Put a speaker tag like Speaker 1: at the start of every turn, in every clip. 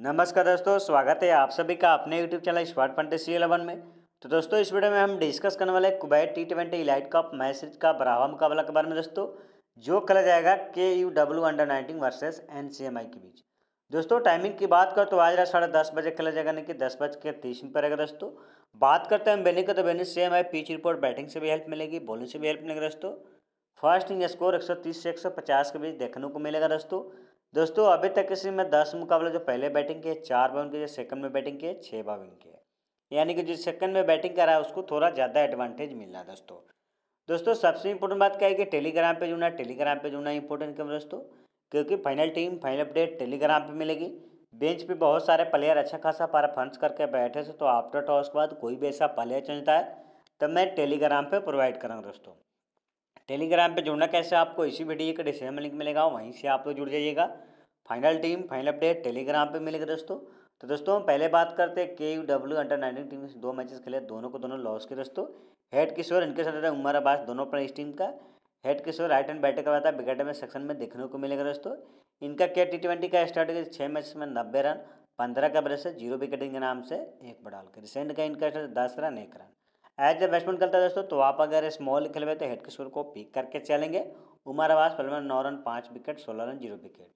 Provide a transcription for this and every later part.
Speaker 1: नमस्कार दोस्तों स्वागत है आप सभी का अपने YouTube channel smart C eleven में तो दोस्तों इस वीडियो में हम डिस्कस करने वाले कुबैर टी ट्वेंटी इलाइट कप मैसेज का बराबर मुकाबला के बारे में दोस्तों जो खेला जाएगा K U W under nineteen versus N C M I के बीच दोस्तों टाइमिंग की बात करो तो आज रात साढ़े दस बजे खेला जाएगा यानी कि दस बज के तीस मिनट पड़ेगा दोस्तों बात करते हैं बेनी का तो बेनी सेम है पिच रिपोर्ट बैटिंग से भी हेल्प मिलेगी बॉलिंग से भी हेल्प मिलेगी दोस्तों फर्स्ट इनिंग स्कोर 130 से 150 के बीच देखने को मिलेगा दोस्तों दोस्तों अभी तक इसी में दस मुकाबला जो पहले बैटिंग किए चार बाउंड जो सेकंड में बैटिंग किए छः बाउंड किए यानी कि जो सेकंड में बैटिंग कर रहा है उसको थोड़ा ज़्यादा एडवांटेज मिल रहा है दोस्तों दोस्तों सबसे इम्पोर्टेंट बात क्या है कि टेलीग्राम पे जुड़ना टेलीग्राम पे जुड़ना इंपॉर्टेंट क्यों दोस्तों क्योंकि final team final update Telegram पर मिलेगी बेंच पर बहुत सारे प्लेयर अच्छा खासा पारा फंस करके बैठे थे तो आफ्टर टॉस के बाद कोई भी ऐसा प्लेयर चुनता है तो मैं टेलीग्राम पर प्रोवाइड कराऊँ दोस्तों टेलीग्राम पे जुड़ना कैसे आपको इसी वीडियो के डिस्क्रिप्शन में लिंक मिलेगा वहीं से आप लोग जुड़ जाइएगा final team final update Telegram पे मिलेगा दोस्तों तो दोस्तों हम पहले बात करते हैं K U W under nineteen team से दो मैचेस खेले दोनों को दोनों लॉस के दोस्तों हेड किशोर इनके साथ रहता है उमर अब्बास दोनों पर इस टीम का head Kishore right hand batter करवाता है विकेट में सेक्शन में देखने को मिलेगा दोस्तों इनका क्या टी ट्वेंटी का स्ट्रैटेजी छः मैच में नब्बे रन पंद्रह का ब्रेस है जीरो विकेटिंग के नाम से एक बढ़ा कर रिसेंट का इनका दस रन एक रन एज जब बैट्समैन करता है दोस्तों तो आप अगर स्मॉल खेल तो हेड के स्कोर को पिक करके चलेंगे उमर आवास पलवन नौ रन पाँच विकेट सोलह रन जीरो विकेट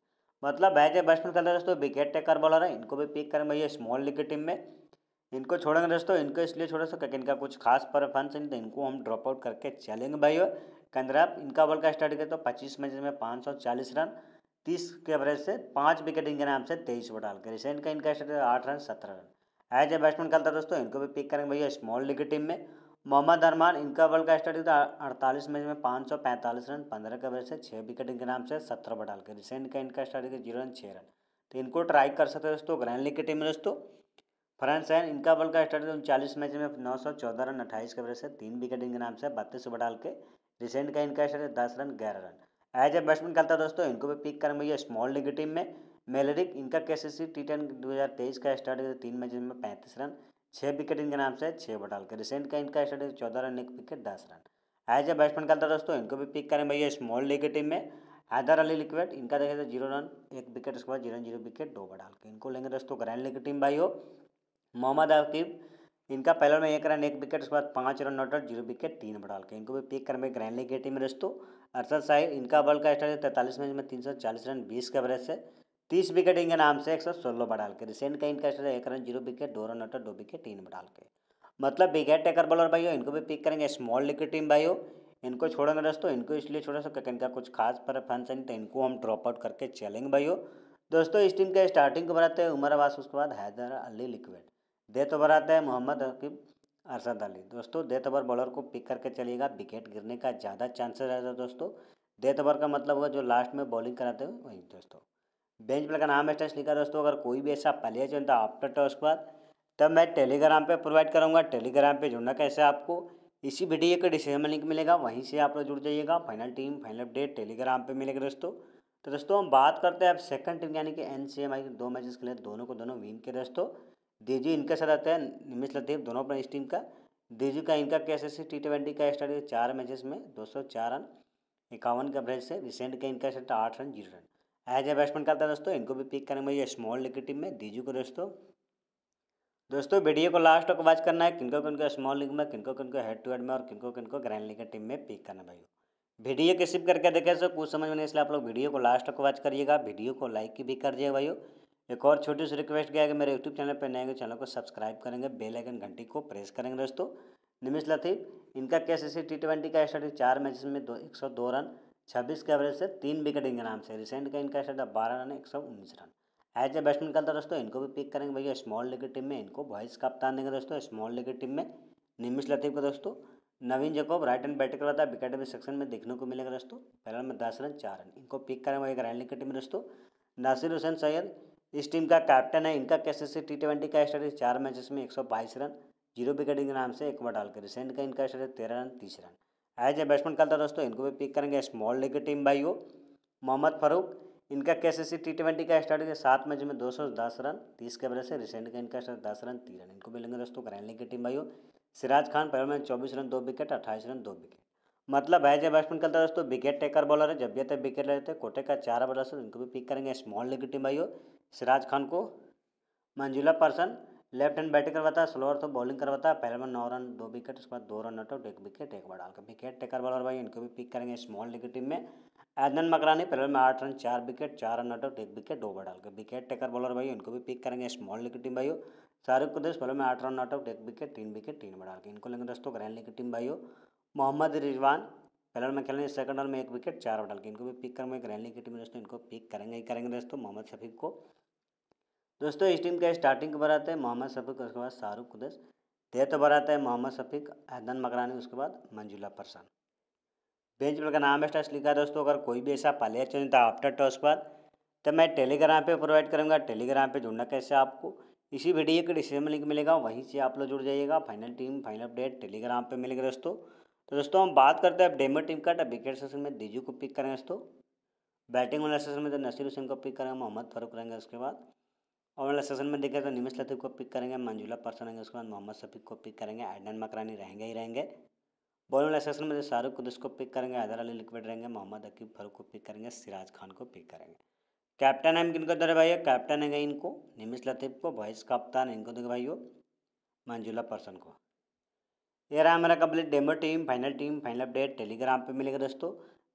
Speaker 1: मतलब एज ए बैट्समैन खेलते हैं दोस्तों विकेट टेकर बॉलर है इनको भी पिक करें भैया स्मॉल लीग की टीम में इनको छोड़ेंगे दोस्तों इनको इसलिए छोड़ सकते क्योंकि इनका कुछ खास परफॉर्मेंस नहीं तो इनको हम ड्रॉप आउट करके चलेंगे भाई कंदराप इनका बॉल का स्टार्ट करें तो पच्चीस मैच में पाँच सौ चालीस रन तीस के एवरेज से पाँच विकेट इनके नाम से तेईस पर डालकर रिसेंट का इनका स्टार्ट तो आठ रन सत्रह रन एज ए बैट्समैन खेलता है दोस्तों इनको भी पिक करेंगे भैया स्मॉल लीग टीम में मोहम्मद अरमान इनका बल का स्टार्टिंग था अड़तालीस मैच में पाँच सौ पैंतालीस रन पंद्रह के वजह से छः विकेट इनके नाम से सत्रह बटाल के रिसेंट का इनका स्टार्टिंग जीरो रन छः रन तो इनको ट्राई कर सकते हैं दोस्तों ग्रैंड लीग की टीम में दोस्तों फ्रांस है इनका बल का स्टडी उनचालीस मैच में नौ सौ चौदह रन अट्ठाईस के वजह से तीन विकेट इनके नाम से बत्तीस ओवर डाल के रिसेंट का इनका स्टार्ट दस रन ग्यारह रन एज ए बैट्समैन खेलता है दोस्तों इनको भी पिक करेंगे भैया स्मॉल लीग टीम में मेलरिक इनका कैसे टी टेन दो का स्टार्ट तीन मैच में पैंतीस रन छः विकेट इनके नाम से छः बटाल के रिसेंट का इनका स्टार्ट चौदह रन एक विकेट दस रन एज ए बैट्समैन करता दोस्तों इनको भी पिक करें भैया स्मॉल लीग की टीम में हैदर अली लिक्विड इनका देखे तो जीरो रन एक विकेट उसके बाद जीरो जीरो विकेट दो बटाल के इनको लेंगे दोस्तों ग्रैंड लीग की टीम भाई हो मोहम्मद आकिब इनका पहले में एक रन एक विकेट उसके बाद पाँच run not out zero wicket तीन बटाल के इनको भी पिक करेंगे ग्रैंड लीग की टीम में दोस्तों अरसद साहिब इनका बॉल का स्टार्ट तैंतालीस मैच में तीन सौ चालीस रन बीस के एवरेज से तीस विकेट इनके नाम से एक सौ सोलह बढ़ाल के रिसेंट का इनका एक रन जीरो विकेट दो रन दो विकेट तीन बढ़ाल के मतलब विकेट टेकर बॉलर हो इनको भी पिक करेंगे स्मॉल लिक्विड टीम भाइयों इनको छोड़ो तो दोस्तों इनको इसलिए छोड़ो सकते इनका कुछ खास फंस नहीं तो इनको हम ड्रॉप आउट करके चलेंगे भाई हो दोस्तों इस टीम के स्टार्टिंग को बनाते हैं उमर आवास उसके बाद हैदर अली लिक्विड दे तो आता है मोहम्मद हकीम अरसद अली दोस्तों डेथ ओवर बॉलर को पिक करके चलिएगा विकेट गिरने का ज़्यादा चांसेस रहता है दोस्तों डेथ ओवर तो का मतलब हुआ जो लास्ट में बॉलिंग कराते हैं वही दोस्तों बेंच प्लेयर का नाम है टेस्ट लिखा दोस्तों अगर कोई भी ऐसा जो चुनता आफ्टर टॉस के बाद तब मैं टेलीग्राम पे प्रोवाइड करूँगा टेलीग्राम पे जुड़ना कैसे आपको इसी वीडियो का डिसीजन लिंक मिलेगा वहीं से आप लोग जुड़ जाइएगा final team final update Telegram पर मिलेगा दोस्तों तो दोस्तों हम बात करते हैं अब सेकंड टीम यानी कि एन सी एम आई दो मैचेस खेले दोनों को दोनों विन के दोस्तों देजू इनका साथ आता है निमिश लतीफ दोनों अपने इस टीम का देजू का इनका कैसे सी टी ट्वेंटी का स्टार्ट चार मैचेस में दो सौ चार रन इक्यावन के अवरेज से रिसेंट का इनका स्टार्ट आठ run zero run as a batsman करता है दोस्तों इनको भी पिक करना भैया स्मॉल लेग की टीम में दीजू को दोस्तों दोस्तों वीडियो को लास्ट तक वॉच करना है किनको किनको स्मॉल लीग में किनको किनको हेड टू हेड में और किनको किनको ग्रैंड लीग की टीम में पिक करना भाई वीडियो के सिप करके देखे सो तो कुछ समझ में नहीं इसलिए आप लोग वीडियो को लास्ट तक वॉच करिएगा वीडियो को लाइक भी कर दिए भाई एक और छोटी सी रिक्वेस्ट किया कि मेरे यूट्यूब चैनल पर नए तो चैनल को सब्सक्राइब करेंगे बेल आइकन घंटी को प्रेस करेंगे दोस्तों निमिश लतीफ़ इनका कैसे टी ट्वेंटी का स्टार्टिंग चार मैच में दो एक सौ दो रन छब्बीस के एवरेज से तीन विकेट इनके नाम से रिसेंट का इनका स्टार्ट बारह रन एक सौ उन्नीस रन एज ए बैट्समैन करता दोस्तों इनको भी पिक करेंगे भैया स्मॉल लीग की टीम में इनको वाइस कप्तान देंगे दोस्तों स्मॉल लीग की टीम में निमिश लतीफ को दोस्तों Naveen Jacob right hand batting करता है विकेट में सेक्शन में देखने को मिलेगा दोस्तों फिलहाल में दस रन चार रन इनको पिक करेंगे भैया ग्रैंड लीग की टीम में दोस्तों नासिर हुसैन सैयद इस टीम का कैप्टन है इनका कैसे से टी ट्वेंटी का स्टार्ट चार मैचेस में एक सौ बाईस रन जीरो विकेट के नाम से एक बार डालकर रिसेंट का इनका स्टार्ट तेरह रन तीस रन एज ए बैट्समैन खेलता था दोस्तों इनको भी पिक करेंगे स्मॉल लेग टीम भाई वो मोहम्मद फारूक इनका कैसे टी ट्वेंटी का स्टार्टिंग है सात मैच में दो सौ दस रन तीस के बजे से रिसेंट का इनका दस रन तीन रन इनको भी लेंगे दोस्तों ग्रैंड लीग की टीम भाई हो सिराज खान पहले मैच चौबीस रन दो विकेट अट्ठाईस रन दो विकेट मतलब है जब बैट्समैन खेलता है दोस्तों विकेट टेकर बॉलर है जब भी तक विकेट लेते हैं कोटे का चार बॉलर इनको भी पिक करेंगे स्मॉल लीग की टीम भाई हो सिराज खान को मंजुला पर्सन लेफ्ट हैंड बैटिंग करवाता है स्लोअर तो बॉलिंग करवाता है पहले में नौ रन दो विकेट उसके बाद दो रन नट आउट एक विकेट एक बार डालकर विकेट टेकर बॉलर भाई इनको भी पिक करेंगे स्मॉल लीग टीम में एदन मकरानी पहले में आठ रन चार विकेट चार रन नट आउट एक विकेट दो बार डालकर विकेट टेकर बॉलर भाई इनको भी पिक करेंगे स्मॉल लीग टीम भाई शाहरुख कुदेश पहले में आठ रन नट आउट एक विकेट तीन विकेट तीन बार डालकर इनको लेंगे दोस्तों ग्रैंड लीग टीम भाई मोहम्मद रिजवान पहले में खेलेंगे सेकंड ओवर में एक विकेट चार ओवर डाल के इनको भी पिक करेंगे ग्रैंड लीग की टीम दोस्तों इनको पिक करेंगे ही करेंगे दोस्तों मोहम्मद शफीक को दोस्तों इस टीम का स्टार्टिंग कबर आता है मोहम्मद शफीक उसके बाद शाहरुख कुदैस डेथ ओवर आता तो है मोहम्मद शफीक अहदन मकरानी उसके बाद मंजुला परसान बेंच पर का नाम स्टार्स लिखा है दोस्तों अगर कोई भी ऐसा प्लेयर चेंज था आफ्टर टॉस के बाद तो मैं टेलीग्राम पे प्रोवाइड करूँगा टेलीग्राम पे जुड़ना कैसे आपको इसी वीडियो के डिस्क्रिप्शन में लिंक मिलेगा वहीं से आप लोग जुड़ जाइएगा final team final update Telegram पे मिलेगा दोस्तों तो दोस्तों हम बात करते हैं अब डेमो टीम का विकेट तो सेशन में दीजू को पिक करेंगे दोस्तों बैटिंग वाला सेशन में तो नसीर हुसैन को पिक करेंगे मोहम्मद फारूक रहेंगे उसके बाद और वाला सेशन में देखेगा तो निमेश लतीफ को पिक करेंगे मंजूला पर्सन रहेंगे उसके बाद मोहम्मद शफीक को पिक करेंगे एडन मकरानी रहेंगे ही रहेंगे बॉलिंग वाला सेशन में शाहरुख कुदस को पिक करेंगे हैदर अली लिक्विड रहेंगे मोहम्मद अकीब फरूक को पिक करेंगे सिराज खान को पिक करेंगे कैप्टन है किनको दे भाई कैप्टन है इनको निमिश लतीफ को वाइस कप्तान इनको देखे तो भाइयों मंजूला पर्सन को ये रहा हमारा complete demo team final team final update Telegram पे मिलेगा दोस्तों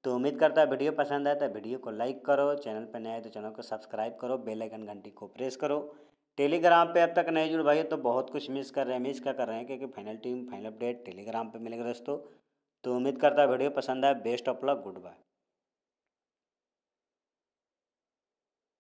Speaker 1: तो उम्मीद करता है वीडियो पसंद आए तो वीडियो को लाइक करो चैनल पर नए आए तो चैनल को सब्सक्राइब करो बेल आइकन घंटी को प्रेस करो टेलीग्राम पे अब तक नहीं जुड़ भाई तो बहुत कुछ मिस कर रहे हैं मिस क्या कर रहे हैं क्योंकि final team final update Telegram पे मिलेगा दोस्तों तो उम्मीद करता है वीडियो पसंद आए best of luck good bye